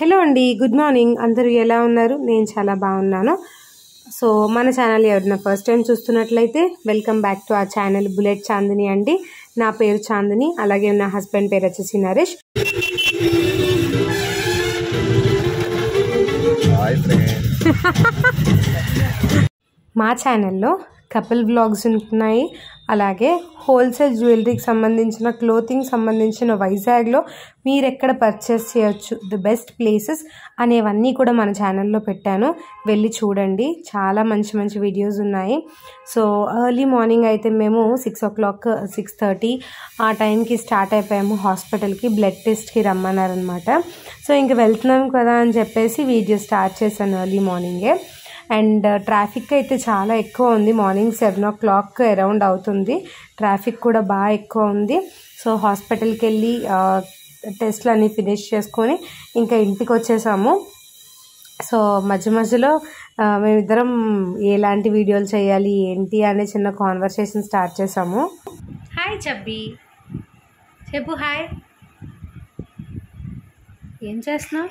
hello అండి good morning అందరూ ఎలా ఉన్నారు నేను చాలా బాగున్నాను సో మన ఛానల్ ఎవరైనా ఫస్ట్ టైం చూస్తున్నట్లయితే వెల్కమ్ బ్యాక్ టు ఆ ఛానల్ బుల్లెట్ చాందిని అండి నా పేరు చాందిని అలాగే నా హస్బెండ్ పేరు వచ్చేసి నరేష్ మా ఛానల్లో కపుల్ బ్లాగ్స్ ఉంటున్నాయి అలాగే హోల్సేల్ జ్యువెలరీకి సంబంధించిన క్లోతింగ్ సంబంధించిన వైజాగ్లో మీరు ఎక్కడ పర్చేస్ చేయొచ్చు ది బెస్ట్ ప్లేసెస్ అనేవన్నీ కూడా మన ఛానల్లో పెట్టాను వెళ్ళి చూడండి చాలా మంచి మంచి వీడియోస్ ఉన్నాయి సో ఎర్లీ మార్నింగ్ అయితే మేము six o'clock six thirty ఆ టైంకి స్టార్ట్ అయిపోయాము హాస్పిటల్కి బ్లడ్ టెస్ట్కి రమ్మన్నారనమాట సో ఇంక వెళ్తున్నాం కదా అని చెప్పేసి వీడియో స్టార్ట్ చేశాను ఎర్లీ మార్నింగే అండ్ uh, ట్రాఫిక్ అయితే చాలా ఎక్కువ ఉంది morning seven o'clock around అవుతుంది ట్రాఫిక్ కూడా బాగా ఎక్కువ ఉంది సో హాస్పిటల్కి వెళ్ళి uh, టెస్ట్లు అన్నీ ఫినిష్ చేసుకొని ఇంకా ఇంటికి వచ్చేసాము సో మధ్య మధ్యలో uh, మేమిద్దరం ఎలాంటి వీడియోలు చేయాలి ఏంటి అనే చిన్న కాన్వర్సేషన్ స్టార్ట్ చేసాము హాయ్ చబ్బి చెప్పు హాయ్ ఏం చేస్తున్నావు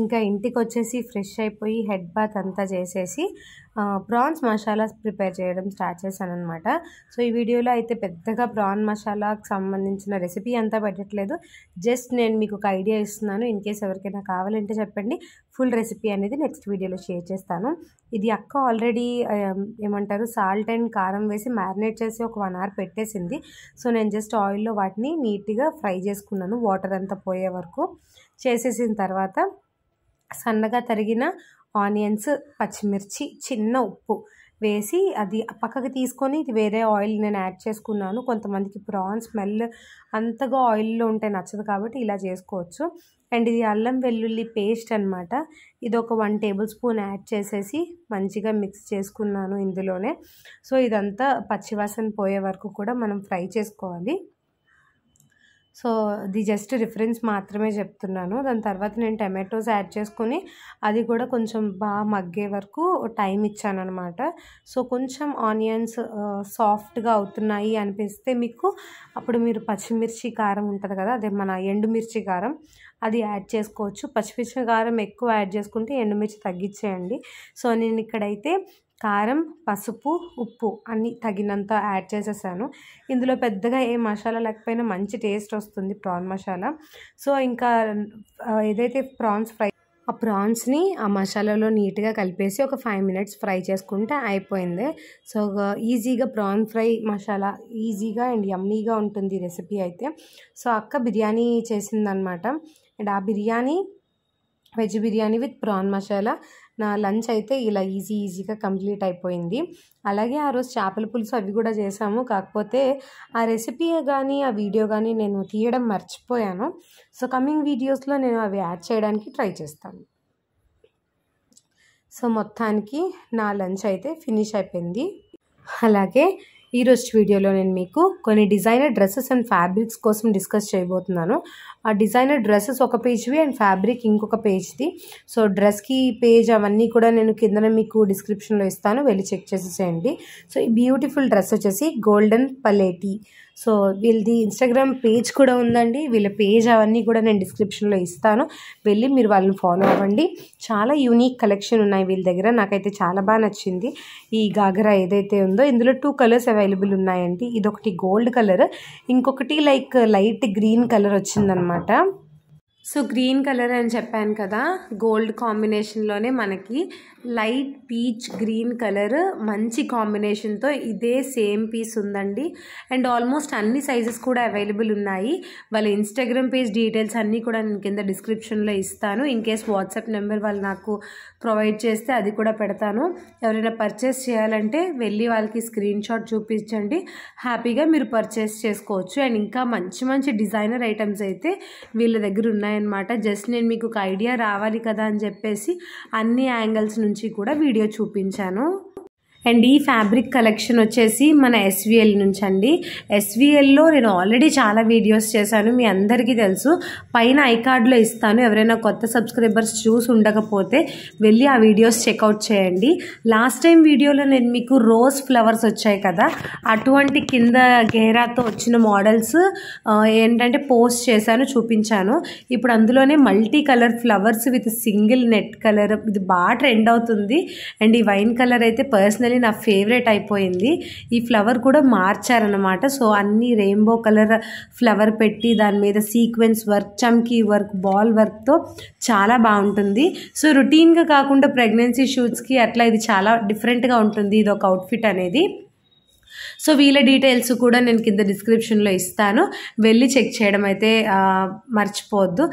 ఇంకా ఇంటికి వచ్చేసి ఫ్రెష్ అయిపోయి హెడ్ బాత్ అంతా చేసేసి ప్రాన్స్ మసాలా ప్రిపేర్ చేయడం స్టార్ట్ చేశాను అనమాట సో ఈ వీడియోలో అయితే పెద్దగా ప్రాన్ మసాలాకు సంబంధించిన రెసిపీ అంతా పెట్టట్లేదు జస్ట్ నేను మీకు ఒక ఐడియా ఇస్తున్నాను ఇన్ కేస్ ఎవరికైనా కావాలంటే చెప్పండి ఫుల్ రెసిపీ అనేది నెక్స్ట్ వీడియోలో షేర్ చేస్తాను ఇది అక్క ఆల్రెడీ ఏమంటారు సాల్ట్ అండ్ కారం వేసి మ్యారినేట్ చేసి ఒక వన్ అవర్ పెట్టేసింది సో నేను జస్ట్ ఆయిల్లో వాటిని నీట్గా ఫ్రై చేసుకున్నాను వాటర్ అంతా పోయే వరకు చేసేసిన తర్వాత సన్నగా తరిగిన ఆనియన్స్ పచ్చిమిర్చి చిన్న ఉప్పు వేసి అది పక్కకు తీసుకొని ఇది వేరే ఆయిల్ నేను యాడ్ చేసుకున్నాను కొంతమందికి ప్రాన్ స్మెల్ అంతగా ఆయిల్లో ఉంటే నచ్చదు కాబట్టి ఇలా చేసుకోవచ్చు అండ్ ఇది అల్లం వెల్లుల్లి పేస్ట్ అనమాట ఇది ఒక వన్ టేబుల్ స్పూన్ యాడ్ చేసేసి మంచిగా మిక్స్ చేసుకున్నాను ఇందులోనే సో ఇదంతా పచ్చివాసన పోయే వరకు కూడా మనం ఫ్రై చేసుకోవాలి సో అది జస్ట్ రిఫరెన్స్ మాత్రమే చెప్తున్నాను దాని తర్వాత నేను టమాటోస్ యాడ్ చేసుకొని అది కూడా కొంచెం బాగా మగ్గే వరకు టైం ఇచ్చాను అనమాట సో కొంచెం ఆనియన్స్ సాఫ్ట్గా అవుతున్నాయి అనిపిస్తే మీకు అప్పుడు మీరు పచ్చిమిర్చి కారం ఉంటుంది కదా అదే మన ఎండుమిర్చి కారం అది యాడ్ చేసుకోవచ్చు పచ్చిమిర్చి కారం ఎక్కువ యాడ్ చేసుకుంటే ఎండుమిర్చి తగ్గించేయండి సో నేను ఇక్కడైతే కారం పసుపు ఉప్పు అన్నీ తగినంత యాడ్ చేసేసాను ఇందులో పెద్దగా ఏ మసాలా లేకపోయినా మంచి టేస్ట్ వస్తుంది ప్రాన్ మసాలా సో ఇంకా ఏదైతే ప్రాన్స్ ఫ్రై ఆ ప్రాన్స్ని ఆ మసాలాలో నీట్గా కలిపేసి ఒక ఫైవ్ మినిట్స్ ఫ్రై చేసుకుంటే అయిపోయింది సో ఈజీగా ప్రాన్ ఫ్రై మసాలా ఈజీగా అండ్ యమ్మీగా ఉంటుంది రెసిపీ అయితే సో అక్క బిర్యానీ చేసిందనమాట అండ్ ఆ biryani veg biryani with prawn masala నా లంచ్ అయితే ఇలా ఈజీ ఈజీగా కంప్లీట్ అయిపోయింది అలాగే ఆ రోజు చేపల పులుసు అవి కూడా చేసాము కాకపోతే ఆ రెసిపీ కానీ ఆ వీడియో కానీ నేను తీయడం మర్చిపోయాను సో కమింగ్ వీడియోస్లో నేను అవి యాడ్ చేయడానికి ట్రై చేస్తాను సో మొత్తానికి నా లంచ్ అయితే ఫినిష్ అయిపోయింది అలాగే ఈరోజు వీడియోలో నేను మీకు కొన్ని డిజైనర్ డ్రెస్సెస్ అండ్ ఫ్యాబ్రిక్స్ కోసం డిస్కస్ చేయబోతున్నాను ఆ డిజైనర్ డ్రెస్సెస్ ఒక పేజ్వి అండ్ ఫ్యాబ్రిక్ ఇంకొక పేజ్ది సో డ్రెస్కి పేజ్ అవన్నీ కూడా నేను కిందన మీకు డిస్క్రిప్షన్లో ఇస్తాను వెళ్ళి చెక్ చేసేసేయండి సో ఈ బ్యూటిఫుల్ డ్రెస్ వచ్చేసి గోల్డెన్ పలేటీ సో వీళ్ళది ఇన్స్టాగ్రామ్ పేజ్ కూడా ఉందండి వీళ్ళ పేజ్ అవన్నీ కూడా నేను డిస్క్రిప్షన్లో ఇస్తాను వెళ్ళి మీరు వాళ్ళని ఫాలో అవ్వండి చాలా యూనిక్ కలెక్షన్ ఉన్నాయి వీళ్ళ దగ్గర నాకైతే చాలా బాగా నచ్చింది ఈ గాగరా ఏదైతే ఉందో ఇందులో టూ కలర్స్ అవైలబుల్ ఉన్నాయండి ఇదొకటి గోల్డ్ కలర్ ఇంకొకటి లైక్ లైట్ గ్రీన్ కలర్ వచ్చిందనమాట సో గ్రీన్ కలర్ అని చెప్పాను కదా గోల్డ్ కాంబినేషన్లోనే మనకి లైట్ పీచ్ గ్రీన్ కలర్ మంచి కాంబినేషన్తో ఇదే సేమ్ పీస్ ఉందండి అండ్ ఆల్మోస్ట్ అన్ని సైజెస్ కూడా అవైలబుల్ ఉన్నాయి వాళ్ళ ఇన్స్టాగ్రామ్ పేజ్ డీటెయిల్స్ అన్నీ కూడా నేను కింద డిస్క్రిప్షన్లో ఇస్తాను ఇన్ కేస్ వాట్సాప్ నెంబర్ వాళ్ళు నాకు ప్రొవైడ్ చేస్తే అది కూడా పెడతాను ఎవరైనా పర్చేస్ చేయాలంటే వెళ్ళి వాళ్ళకి స్క్రీన్ షాట్ చూపించండి హ్యాపీగా మీరు పర్చేస్ చేసుకోవచ్చు అండ్ ఇంకా మంచి మంచి డిజైనర్ ఐటమ్స్ అయితే వీళ్ళ దగ్గర ఉన్నాయి ఉన్నాయన్నమాట జస్ట్ నేను మీకు ఒక ఐడియా రావాలి కదా అని చెప్పేసి అన్ని యాంగిల్స్ నుంచి కూడా వీడియో చూపించాను అండ్ ఈ ఫ్యాబ్రిక్ కలెక్షన్ వచ్చేసి మన ఎస్విఎల్ నుంచి అండి ఎస్విఎల్లో నేను ఆల్రెడీ చాలా వీడియోస్ చేశాను మీ అందరికీ తెలుసు పైన ఐకార్డ్లో ఇస్తాను ఎవరైనా కొత్త సబ్స్క్రైబర్స్ చూసి ఉండకపోతే వెళ్ళి ఆ వీడియోస్ చెక్అవుట్ చేయండి లాస్ట్ టైం వీడియోలో నేను మీకు రోజ్ ఫ్లవర్స్ వచ్చాయి కదా అటువంటి కింద గేరాతో వచ్చిన మోడల్స్ ఏంటంటే పోస్ట్ చేశాను చూపించాను ఇప్పుడు అందులోనే multi colour flowers with single net colour ఇది బాగా ట్రెండ్ అవుతుంది అండ్ ఈ వైన్ కలర్ అయితే పర్సనల్ పర్సనలీ నా ఫేవరెట్ అయిపోయింది ఈ ఫ్లవర్ కూడా మార్చారనమాట సో అన్ని రెయిన్బో కలర్ ఫ్లవర్ పెట్టి దాని మీద సీక్వెన్స్ వర్క్ చమ్కీ వర్క్ బాల్ వర్క్తో చాలా బాగుంటుంది సో రొటీన్గా కాకుండా ప్రెగ్నెన్సీ షూట్స్కి అట్లా ఇది చాలా డిఫరెంట్గా ఉంటుంది ఇది ఒక అవుట్ఫిట్ అనేది సో వీళ్ళ డీటెయిల్స్ కూడా నేను కింద డిస్క్రిప్షన్లో ఇస్తాను వెళ్ళి చెక్ చేయడం అయితే మర్చిపోవద్దు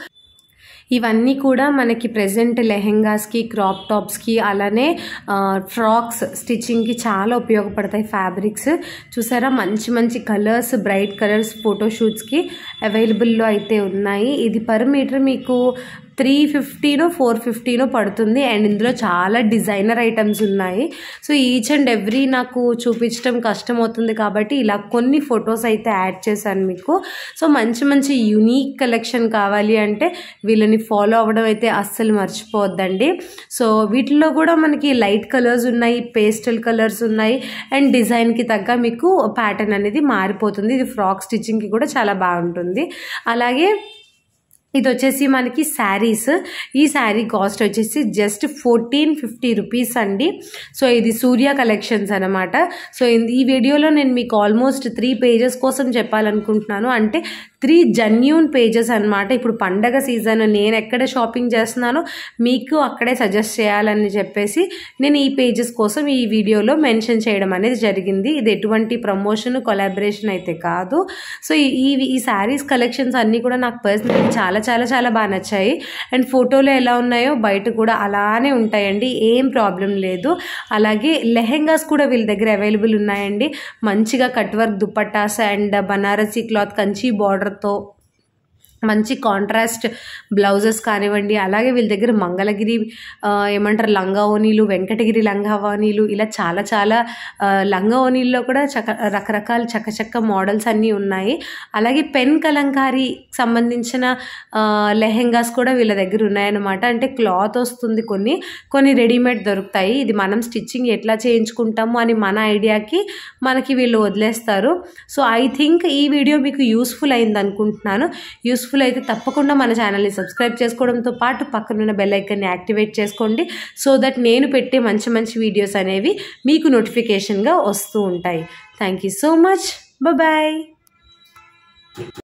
ఇవన్నీ కూడా మనకి ప్రజెంట్ లెహెంగాస్కి క్రాప్ టాప్స్కి అలానే ఫ్రాక్స్ స్టిచ్చింగ్కి చాలా ఉపయోగపడతాయి ఫ్యాబ్రిక్స్ చూసారా మంచి మంచి కలర్స్ బ్రైట్ కలర్స్ ఫోటోషూట్స్కి అవైలబుల్లో అయితే ఉన్నాయి ఇది పర్ మీటర్ మీకు త్రీ ఫిఫ్టీనో ఫోర్ ఫిఫ్టీనో పడుతుంది అండ్ ఇందులో చాలా డిజైనర్ ఐటమ్స్ ఉన్నాయి సో ఈచ్ అండ్ ఎవ్రీ నాకు చూపించడం కష్టం అవుతుంది కాబట్టి ఇలా కొన్ని ఫొటోస్ అయితే యాడ్ చేశాను మీకు సో మంచి మంచి యునీక్ కలెక్షన్ కావాలి అంటే వీళ్ళని ఫాలో అవ్వడం అయితే అస్సలు మర్చిపోవద్దండి సో వీటిలో కూడా మనకి లైట్ కలర్స్ ఉన్నాయి పేస్టల్ కలర్స్ ఉన్నాయి అండ్ డిజైన్కి తగ్గ మీకు ప్యాటర్న్ అనేది మారిపోతుంది ఇది ఫ్రాక్ స్టిచ్చింగ్కి కూడా చాలా బాగుంటుంది అలాగే ఇది వచ్చేసి మనకి శారీస్ ఈ శారీ కాస్ట్ వచ్చేసి జస్ట్ ఫోర్టీన్ ఫిఫ్టీ రూపీస్ అండి సో ఇది సూర్య కలెక్షన్స్ అనమాట సో ఈ వీడియోలో నేను మీకు ఆల్మోస్ట్ త్రీ పేజెస్ కోసం చెప్పాలనుకుంటున్నాను అంటే త్రీ జెన్యూన్ పేజెస్ అనమాట ఇప్పుడు పండగ సీజన్ నేను ఎక్కడ షాపింగ్ చేస్తున్నానో మీకు అక్కడే సజెస్ట్ చేయాలని చెప్పేసి నేను ఈ పేజెస్ కోసం ఈ వీడియోలో మెన్షన్ చేయడం అనేది జరిగింది ఇది ఎటువంటి ప్రమోషన్ కొలాబరేషన్ అయితే కాదు సో ఈ ఈ శారీస్ కలెక్షన్స్ అన్నీ కూడా నాకు పర్సనల్లీ చాలా చాలా చాలా బాగా నచ్చాయి అండ్ ఫోటోలో ఎలా ఉన్నాయో బయట కూడా అలానే ఉంటాయండి ఏం ప్రాబ్లం లేదు అలాగే లెహెంగాస్ కూడా వీళ్ళ దగ్గర అవైలబుల్ ఉన్నాయండి మంచిగా cut work dupattas and Banarasi cloth Kanchi border と మంచి కాంట్రాస్ట్ బ్లౌజెస్ కానివ్వండి అలాగే వీళ్ళ దగ్గర మంగళగిరి ఏమంటారు లంగావోనీలు వెంకటగిరి లంగావోనీలు ఇలా చాలా చాలా లంగావోనీల్లో కూడా చక రకరకాల చక్కచక్క మోడల్స్ అన్నీ ఉన్నాయి అలాగే పెన్ కలంకారీ సంబంధించిన లెహెంగాస్ కూడా వీళ్ళ దగ్గర ఉన్నాయన్నమాట అంటే క్లాత్ వస్తుంది కొన్ని కొన్ని రెడీమేడ్ దొరుకుతాయి ఇది మనం స్టిచ్చింగ్ ఎట్లా చేయించుకుంటాము అని మన ఐడియాకి మనకి వీళ్ళు వదిలేస్తారు సో ఐ థింక్ ఈ వీడియో మీకు యూస్ఫుల్ అయింది అనుకుంటున్నాను యూస్ఫుల్ యూస్ఫుల్ అయితే తప్పకుండా మన ఛానల్ని సబ్స్క్రైబ్ చేసుకోవడంతో పాటు పక్కనున్న బెల్ యాక్టివేట్ చేసుకోండి సో దట్ నేను పెట్టే మంచి మంచి వీడియోస్ అనేవి మీకు నోటిఫికేషన్గా వస్తూ ఉంటాయి థ్యాంక్ సో మచ్ బాయ్